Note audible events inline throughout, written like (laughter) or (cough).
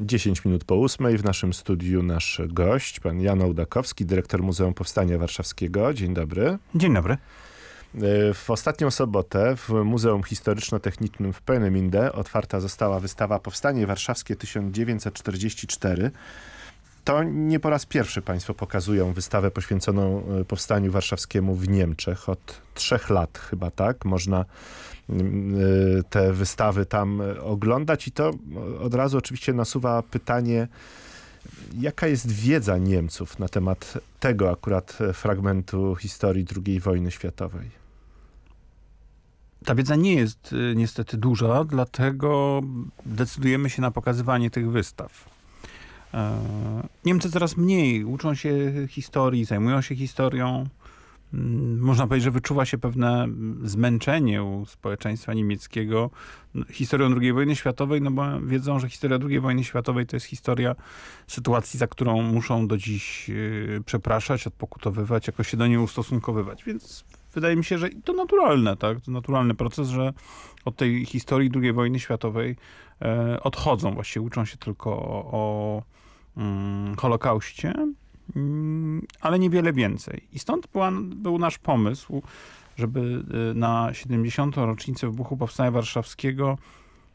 10 minut po ósmej w naszym studiu nasz gość, pan Jan Ołdakowski, dyrektor Muzeum Powstania Warszawskiego. Dzień dobry. Dzień dobry. E, w ostatnią sobotę w Muzeum Historyczno-Technicznym w Peenemünde otwarta została wystawa Powstanie Warszawskie 1944 to nie po raz pierwszy państwo pokazują wystawę poświęconą e, Powstaniu Warszawskiemu w Niemczech. Od trzech lat chyba, tak? Można mm, e, te wystawy tam e, oglądać i to od razu oczywiście nasuwa pytanie, Jaka jest wiedza Niemców na temat tego akurat fragmentu historii II wojny światowej? Ta wiedza nie jest niestety duża, dlatego decydujemy się na pokazywanie tych wystaw. E, Niemcy coraz mniej uczą się historii, zajmują się historią. Mm, można powiedzieć, że wyczuwa się pewne zmęczenie u społeczeństwa niemieckiego historią II wojny światowej, no bo wiedzą, że historia II wojny światowej to jest historia sytuacji, za którą muszą do dziś y, przepraszać, odpokutowywać, jakoś się do niej ustosunkowywać. Więc wydaje mi się, że to naturalne, tak? To naturalny proces, że od tej historii II wojny światowej e, odchodzą, właściwie uczą się tylko o, o Mm, Holokauście, mm, ale niewiele więcej. I stąd była, był nasz pomysł, żeby y, na 70. rocznicę wybuchu Powstania Warszawskiego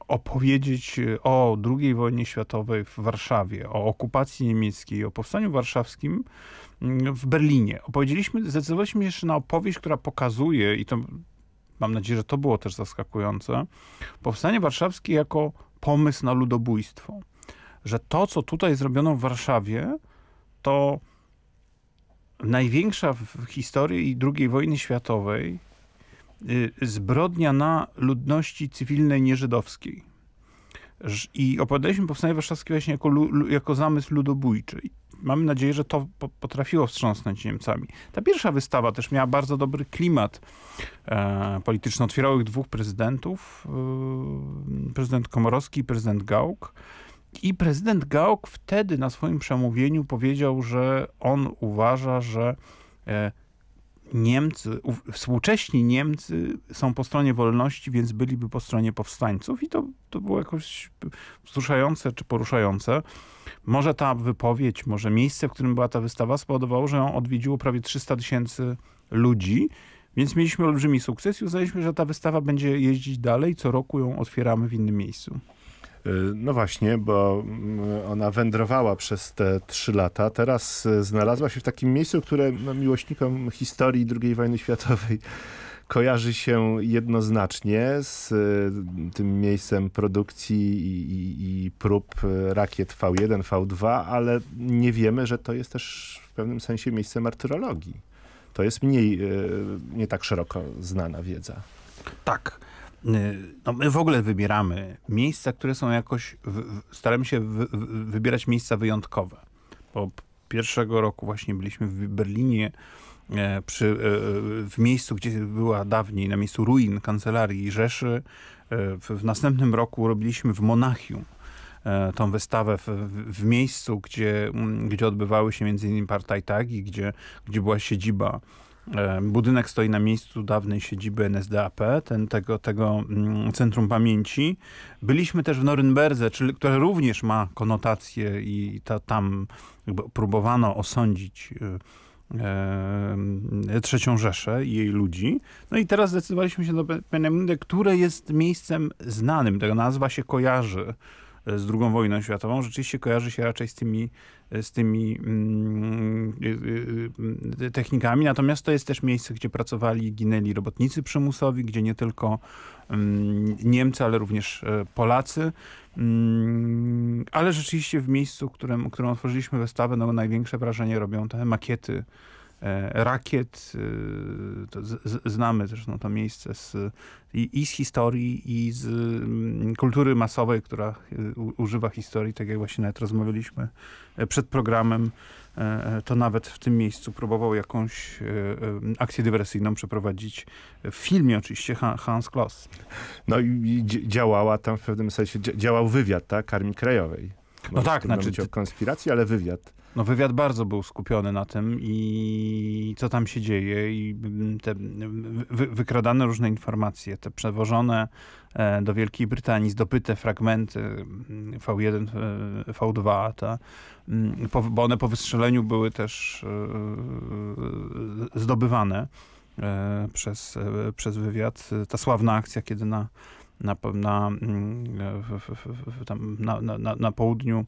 opowiedzieć y, o II wojnie światowej w Warszawie, o okupacji niemieckiej, o powstaniu warszawskim mm, w Berlinie. Opowiedzieliśmy, zdecydowaliśmy się jeszcze na opowieść, która pokazuje, i to mam nadzieję, że to było też zaskakujące, powstanie warszawskie jako pomysł na ludobójstwo że to, co tutaj zrobiono w Warszawie, to największa w historii II wojny światowej y, zbrodnia na ludności cywilnej nieżydowskiej. I opowiadaliśmy powstanie warszawskie właśnie jako, jako zamysł ludobójczy. Mamy nadzieję, że to potrafiło wstrząsnąć Niemcami. Ta pierwsza wystawa też miała bardzo dobry klimat e, polityczny. Otwierał ich dwóch prezydentów, e, prezydent Komorowski i prezydent Gałk. I prezydent Gałk wtedy na swoim przemówieniu powiedział, że on uważa, że e, Niemcy, współcześni Niemcy są po stronie wolności, więc byliby po stronie powstańców i to, to było jakoś wzruszające czy poruszające. Może ta wypowiedź, może miejsce, w którym była ta wystawa spowodowało, że ją odwiedziło prawie 300 tysięcy ludzi, więc mieliśmy olbrzymi sukces i uznaliśmy, że ta wystawa będzie jeździć dalej. Co roku ją otwieramy w innym miejscu. Y, no właśnie, bo mm, ona wędrowała przez te trzy lata. Teraz y, znalazła się w takim miejscu, które no, miłośnikom historii II wojny światowej (laughs) kojarzy się jednoznacznie z y, tym miejscem produkcji i, i, i, prób rakiet V1, V2, ale nie wiemy, że to jest też w pewnym sensie miejsce martyrologii. To jest mniej, nie tak szeroko znana wiedza. Tak. Y, no my w ogóle wybieramy miejsca, które są jakoś, staramy się wy, wybierać miejsca wyjątkowe. Po pierwszego roku właśnie byliśmy w Berlinie, e, przy, e, e, w miejscu, gdzie była dawniej, na miejscu ruin kancelarii Rzeszy. W następnym roku robiliśmy w Monachium tą wystawę w, w, miejscu, gdzie, gdzie odbywały się między innymi partajtagi, gdzie, gdzie była siedziba E, budynek stoi na miejscu dawnej siedziby NSDAP, ten, tego, tego mm, Centrum Pamięci. Byliśmy też w Norymberdze, czyli, które również ma konotacje i ta, tam próbowano osądzić y, e, Trzecią Rzeszę i jej ludzi. No i teraz zdecydowaliśmy się do Peniamindy, które jest miejscem znanym. Ta nazwa się kojarzy z II wojną światową, rzeczywiście kojarzy się raczej z tymi, z tymi mm, y, y, y, technikami. Natomiast to jest też miejsce, gdzie pracowali i ginęli robotnicy przymusowi, gdzie nie tylko mm, Niemcy, ale również e, Polacy. Mm, ale rzeczywiście w miejscu, którym, którym otworzyliśmy wystawę, no największe wrażenie robią te makiety E, rakiet. E, z, znamy zresztą to miejsce z, i, i, z historii, i z mm, kultury masowej, która e, używa historii, tak jak właśnie nawet rozmawialiśmy przed programem. To nawet w tym miejscu próbował jakąś akcję dywersyjną przeprowadzić w filmie oczywiście Hans Kloss. No i działała tam w pewnym sensie, działał wywiad, tak? Armii Krajowej. No tak, znaczy... O konspiracji, ale wywiad. No wywiad bardzo był skupiony na tym i co tam się dzieje i mm, te wy wykradane różne informacje, te przewożone e, do Wielkiej Brytanii zdobyte fragmenty V1, V2, ta, bo one po wystrzeleniu były też e, e, zdobywane przez, przez wywiad. Ta sławna akcja, kiedy na na, na, mm, na, na, południu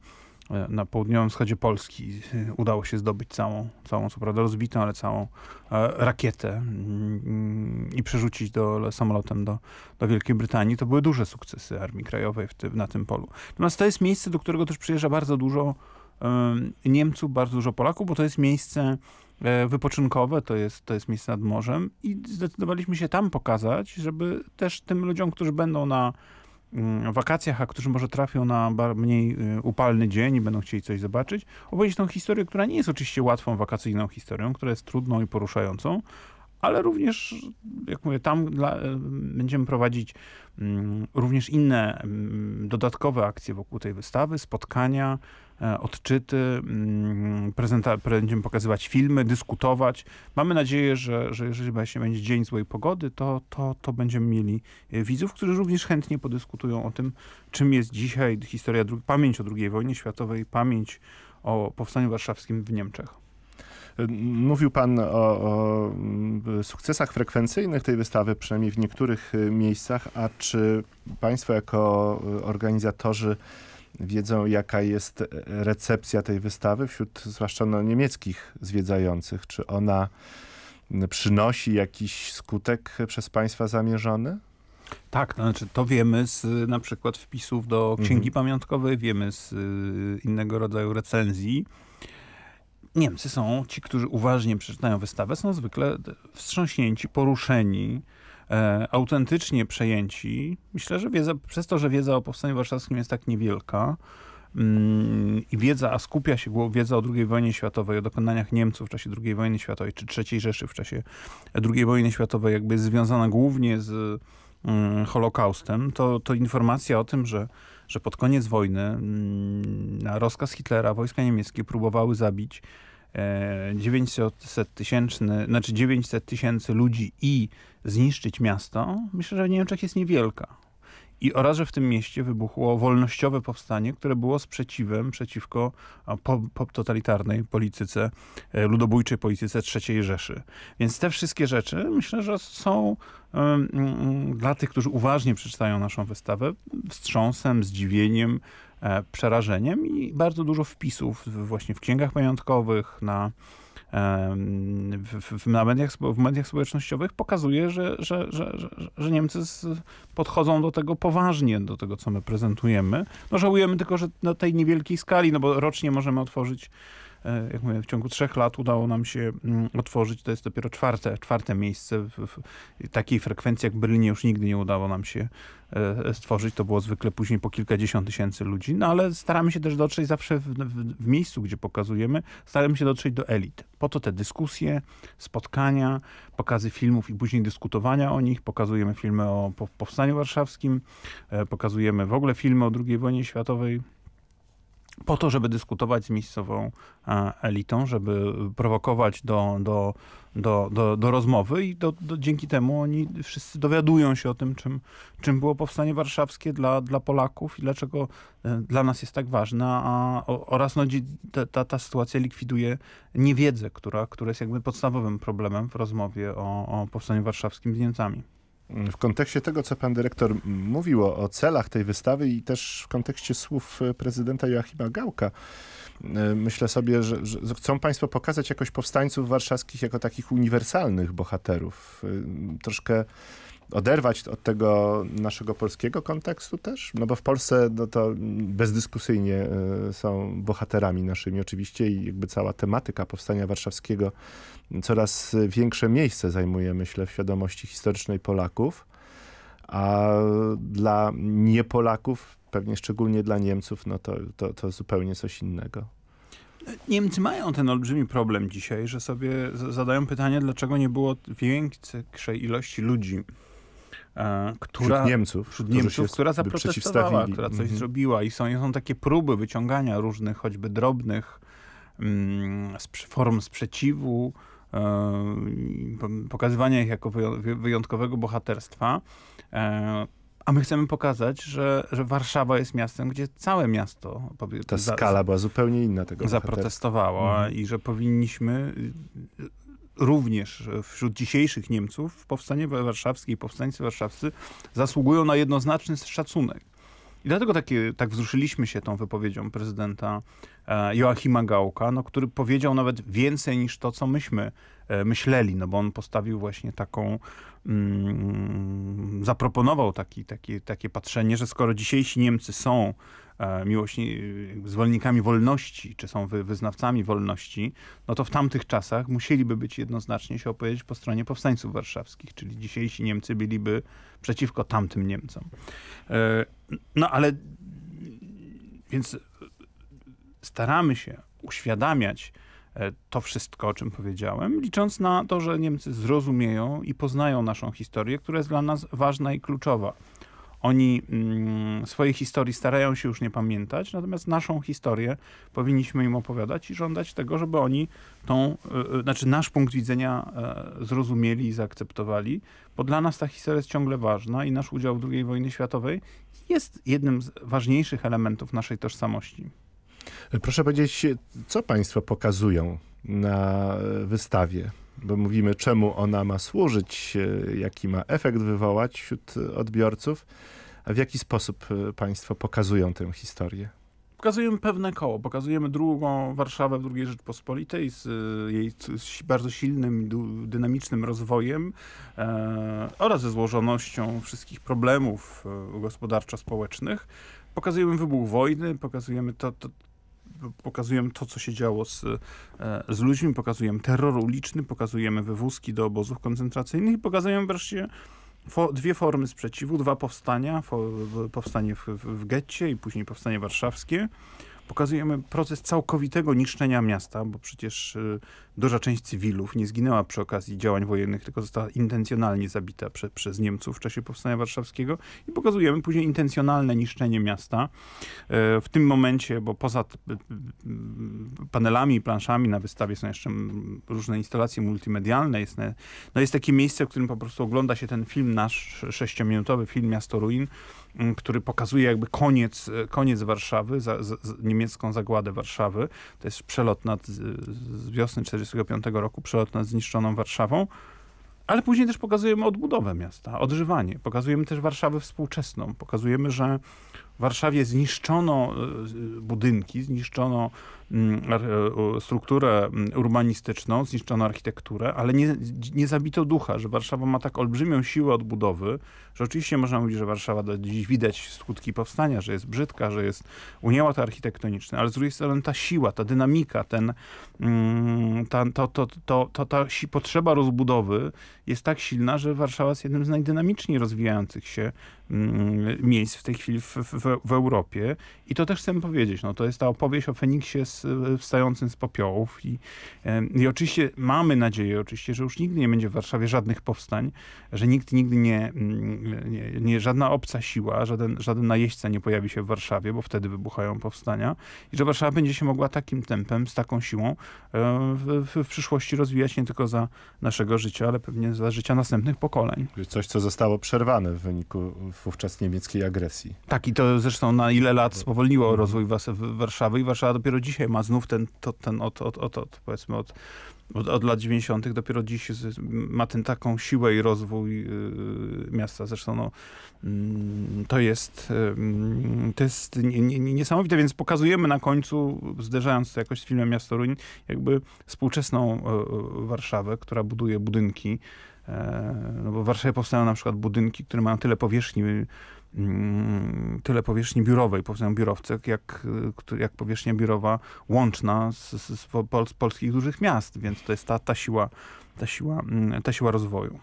E, na południowym wschodzie Polski e, udało się zdobyć całą, całą co prawda rozbitą, ale całą e, rakietę mm, i przerzucić do, samolotem do, do Wielkiej Brytanii. To były duże sukcesy Armii Krajowej w ty, na tym polu. Natomiast to jest miejsce, do którego też przyjeżdża bardzo dużo Niemców, bardzo dużo Polaków, bo to jest miejsce wypoczynkowe, to jest, to jest miejsce nad morzem i zdecydowaliśmy się tam pokazać, żeby też tym ludziom, którzy będą na Mm, wakacjach, a którzy może trafią na mniej y, upalny dzień i będą chcieli coś zobaczyć, opowiedzieć tą historię, która nie jest oczywiście łatwą wakacyjną historią, która jest trudną i poruszającą, ale również, jak mówię, tam dla, będziemy prowadzić mm, również inne mm, dodatkowe akcje wokół tej wystawy, spotkania, e, odczyty, mm, prezenta, będziemy pokazywać filmy, dyskutować. Mamy nadzieję, że, że jeżeli się będzie dzień złej pogody, to, to, to będziemy mieli e, widzów, którzy również chętnie podyskutują o tym, czym jest dzisiaj historia, pamięć o II wojnie światowej, pamięć o Powstaniu Warszawskim w Niemczech. Mówił Pan o, o, mm, sukcesach frekwencyjnych tej wystawy, przynajmniej w niektórych y, miejscach, a czy Państwo jako y, organizatorzy wiedzą, jaka jest e, recepcja tej wystawy wśród zwłaszcza no, niemieckich zwiedzających? Czy ona mm, przynosi jakiś skutek przez Państwa zamierzony? Tak, to znaczy to wiemy z na przykład wpisów do Księgi mhm. Pamiątkowej, wiemy z y, innego rodzaju recenzji. Niemcy są, ci, którzy uważnie przeczytają wystawę, są zwykle wstrząśnięci, poruszeni, e, autentycznie przejęci. Myślę, że wiedza, przez to, że wiedza o Powstaniu Warszawskim jest tak niewielka mm, i wiedza, a skupia się wiedza o II wojnie światowej, o dokonaniach Niemców w czasie II wojny światowej, czy III Rzeszy w czasie II wojny światowej, jakby jest związana głównie z mm, Holokaustem, to, to informacja o tym, że że pod koniec wojny mm, na rozkaz Hitlera wojska niemieckie próbowały zabić 900 e, tysięczny, znaczy 900 tysięcy ludzi i zniszczyć miasto, myślę, że w Niemczech jest niewielka. I oraz, że w tym mieście wybuchło wolnościowe powstanie, które było sprzeciwem przeciwko po, po totalitarnej polityce, e, ludobójczej polityce III Rzeszy. Więc te wszystkie rzeczy myślę, że są dla tych, którzy uważnie przeczytają naszą wystawę, wstrząsem, zdziwieniem, e, przerażeniem i bardzo dużo wpisów właśnie w księgach majątkowych, na w, w, na mediach, w mediach społecznościowych pokazuje, że, że, że, że, Niemcy podchodzą do tego poważnie, do tego, co my prezentujemy. No żałujemy tylko, że na tej niewielkiej skali, no bo rocznie możemy otworzyć E, jak mówię, w ciągu trzech lat udało nam się mm, otworzyć, to jest dopiero czwarte, czwarte miejsce w, w takiej frekwencji jak w Berlinie już nigdy nie udało nam się e, e, stworzyć. To było zwykle później po kilkadziesiąt tysięcy ludzi, no ale staramy się też dotrzeć zawsze w, w, w, miejscu, gdzie pokazujemy, staramy się dotrzeć do elit. Po to te dyskusje, spotkania, pokazy filmów i później dyskutowania o nich. Pokazujemy filmy o Powstaniu Warszawskim, pokazujemy w ogóle filmy o II wojnie światowej, po to, żeby dyskutować z miejscową e, elitą, żeby prowokować do, do, do, do, do rozmowy i do, do, dzięki temu oni wszyscy dowiadują się o tym, czym, czym było powstanie warszawskie dla, dla Polaków i dlaczego e, dla nas jest tak ważne, a, oraz no, ta, ta, ta sytuacja likwiduje niewiedzę, która, która jest jakby podstawowym problemem w rozmowie o, o powstaniu warszawskim z Niemcami w kontekście tego, co pan dyrektor mówił o, celach tej wystawy i też w kontekście słów e, prezydenta Joachima Gałka, e, myślę sobie, że, że, chcą państwo pokazać jakoś powstańców warszawskich jako takich uniwersalnych bohaterów. E, troszkę oderwać od tego naszego polskiego kontekstu też? No bo w Polsce no to bezdyskusyjnie e, są bohaterami naszymi oczywiście i jakby cała tematyka powstania warszawskiego coraz większe miejsce zajmuje, myślę, w świadomości historycznej Polaków, a dla niepolaków, pewnie szczególnie dla Niemców, no to, to, to zupełnie coś innego. Niemcy mają ten olbrzymi problem dzisiaj, że sobie zadają pytanie, dlaczego nie było większej ilości ludzi E, która, wśród Niemców, wśród Niemców która zaprotestowała, która coś mhm. zrobiła i są, są takie próby wyciągania różnych, choćby drobnych mm, form sprzeciwu, e, pokazywania ich jako wyjątkowego bohaterstwa. E, a my chcemy pokazać, że, że Warszawa jest miastem, gdzie całe miasto. Ta skala była zupełnie inna tego. Zaprotestowało mhm. i że powinniśmy również wśród dzisiejszych Niemców powstanie warszawskie i powstańcy warszawscy zasługują na jednoznaczny szacunek. I dlatego takie, tak wzruszyliśmy się tą wypowiedzią prezydenta e, Joachima Gałka, no, który powiedział nawet więcej niż to, co myśmy e, myśleli, no bo on postawił właśnie taką, mm, zaproponował taki, taki, takie patrzenie, że skoro dzisiejsi Niemcy są E, miłośni, zwolennikami wolności, czy są wy, wyznawcami wolności, no to w tamtych czasach musieliby być jednoznacznie się opowiedzieć po stronie powstańców warszawskich, czyli dzisiejsi Niemcy byliby przeciwko tamtym Niemcom. E, no ale więc staramy się uświadamiać e, to wszystko, o czym powiedziałem, licząc na to, że Niemcy zrozumieją i poznają naszą historię, która jest dla nas ważna i kluczowa. Oni mm, swojej historii starają się już nie pamiętać, natomiast naszą historię powinniśmy im opowiadać i żądać tego, żeby oni tą, e, e, znaczy nasz punkt widzenia e, zrozumieli i zaakceptowali, bo dla nas ta historia jest ciągle ważna i nasz udział w II wojnie światowej jest jednym z ważniejszych elementów naszej tożsamości. Proszę powiedzieć, co państwo pokazują na wystawie? bo mówimy czemu ona ma służyć, e, jaki ma efekt wywołać wśród odbiorców, a w jaki sposób e, państwo pokazują tę historię? Pokazujemy pewne koło, pokazujemy drugą Warszawę w II Rzeczpospolitej z e, jej bardzo silnym, dynamicznym rozwojem e, oraz ze złożonością wszystkich problemów gospodarczo-społecznych pokazujemy wybuch wojny, pokazujemy to, to, pokazujemy to, co się działo z, e, z ludźmi, pokazujemy terror uliczny, pokazujemy wywózki do obozów koncentracyjnych i pokazujemy wreszcie fo, dwie formy sprzeciwu, dwa powstania, fo, powstanie w, w, w getcie i później powstanie warszawskie Pokazujemy proces całkowitego niszczenia miasta, bo przecież y, duża część cywilów nie zginęła przy okazji działań wojennych, tylko została intencjonalnie zabita prze, przez Niemców w czasie Powstania Warszawskiego. I pokazujemy później intencjonalne niszczenie miasta. E, w tym momencie, bo poza panelami i planszami na wystawie są jeszcze różne instalacje multimedialne. Jest, no jest takie miejsce, w którym po prostu ogląda się ten film nasz sześciominutowy, film Miasto Ruin, który pokazuje jakby koniec, e, koniec Warszawy, za, za, niemiecką zagładę Warszawy. To jest przelot nad, z wiosny 45 roku, przelot nad zniszczoną Warszawą. Ale później też pokazujemy odbudowę miasta, odżywanie. Pokazujemy też Warszawę współczesną. Pokazujemy, że w Warszawie zniszczono e, budynki, zniszczono mm, e, strukturę mm, urbanistyczną, zniszczono architekturę, ale nie, nie zabito ducha, że Warszawa ma tak olbrzymią siłę odbudowy, że oczywiście można mówić, że Warszawa da dziś widać skutki powstania, że jest brzydka, że jest uniałat architektoniczny, ale z drugiej strony ta siła, ta dynamika, ten, mm, ta, to, to, to, to, ta potrzeba rozbudowy jest tak silna, że Warszawa jest jednym z najdynamiczniej rozwijających się miejsc w tej chwili w, w w, Europie. I to też chcemy powiedzieć, no to jest ta opowieść o Feniksie z, wstającym z popiołów i, i oczywiście mamy nadzieję oczywiście, że już nigdy nie będzie w Warszawie żadnych powstań, że nikt nigdy nie, mm, nie, nie żadna obca siła, żaden, żaden najeźdźca nie pojawi się w Warszawie, bo wtedy wybuchają powstania i że Warszawa będzie się mogła takim tempem, z taką siłą e, w, w, w przyszłości rozwijać nie tylko za naszego życia, ale pewnie za życia następnych pokoleń. Coś, co zostało przerwane w wyniku wówczas niemieckiej agresji. Tak i to zresztą na ile lat mhm. spowolniło mhm. rozwój Warszawy i Warszawa dopiero dzisiaj ma znów ten, to, ten od, od, od, od, powiedzmy od, od, od lat 90. dopiero dziś ma ten taką siłę i rozwój y, miasta. Zresztą no, mm, to jest, y, to jest nie, nie, niesamowite, więc pokazujemy na końcu, zderzając to jakoś z filmem Miasto Ruin, jakby współczesną Warszawę, która buduje budynki, e, no bo w Warszawie powstają na przykład budynki, które mają tyle powierzchni Mm, tyle powierzchni biurowej, powstają biurowce, jak, y, jak powierzchnia biurowa łączna z, z, z, pol, z polskich dużych miast, więc to jest ta, ta, siła, ta, siła, mm, ta siła rozwoju.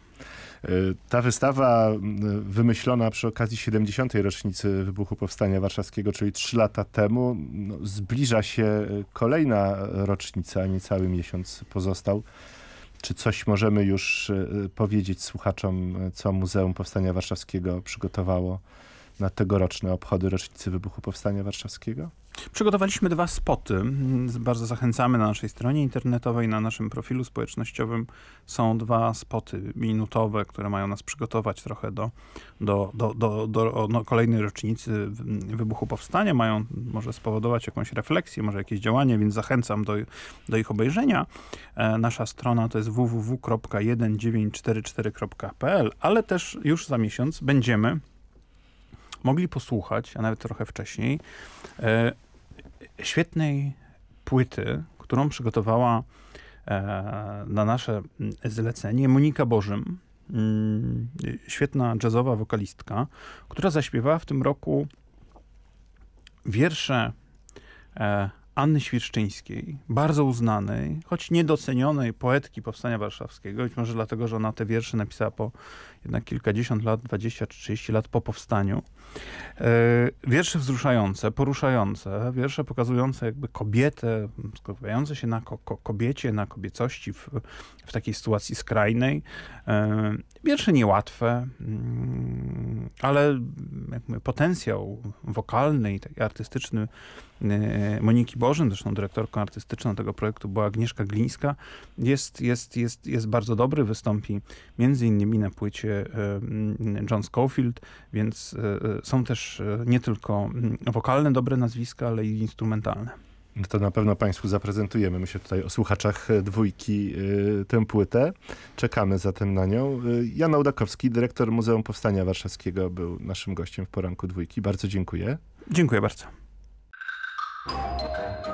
Y, ta wystawa y, wymyślona przy okazji 70. rocznicy wybuchu Powstania Warszawskiego, czyli 3 lata temu, no, zbliża się kolejna rocznica, niecały miesiąc pozostał. Czy coś możemy już e, powiedzieć słuchaczom, e, co Muzeum Powstania Warszawskiego przygotowało na tegoroczne obchody rocznicy wybuchu Powstania Warszawskiego? Przygotowaliśmy dwa spoty. Mm, bardzo zachęcamy na naszej stronie internetowej, na naszym profilu społecznościowym. Są dwa spoty minutowe, które mają nas przygotować trochę do, do, do, do, do no, kolejnej rocznicy wybuchu powstania. Mają może spowodować jakąś refleksję, może jakieś działanie, więc zachęcam do, do ich obejrzenia. E, nasza strona to jest www.1944.pl, ale też już za miesiąc będziemy mogli posłuchać, a nawet trochę wcześniej, e, świetnej płyty, którą przygotowała e, na nasze mm, zlecenie Monika Bożym, mm, świetna jazzowa wokalistka, która zaśpiewała w tym roku wiersze e, Anny Świerszczyńskiej, bardzo uznanej, choć niedocenionej poetki Powstania Warszawskiego. Być może dlatego, że ona te wiersze napisała po jednak kilkadziesiąt lat, 20 czy 30 lat po powstaniu. E, wiersze wzruszające, poruszające, wiersze pokazujące jakby kobietę, skupiające się na ko kobiecie, na kobiecości w, w takiej sytuacji skrajnej. E, wiersze niełatwe, mm, ale jakby potencjał wokalny i artystyczny E, Moniki Bożyn, zresztą dyrektorką artystyczną tego projektu była Agnieszka Glińska, jest, jest, jest, jest bardzo dobry, wystąpi między innymi na płycie e, John Schofield, więc e, są też nie tylko mm, wokalne dobre nazwiska, ale i instrumentalne. To na pewno Państwu zaprezentujemy. My się tutaj o słuchaczach dwójki tę płytę. Czekamy zatem na nią. Jan Ołdakowski, dyrektor Muzeum Powstania Warszawskiego, był naszym gościem w poranku dwójki. Bardzo dziękuję. Dziękuję bardzo. Thank you.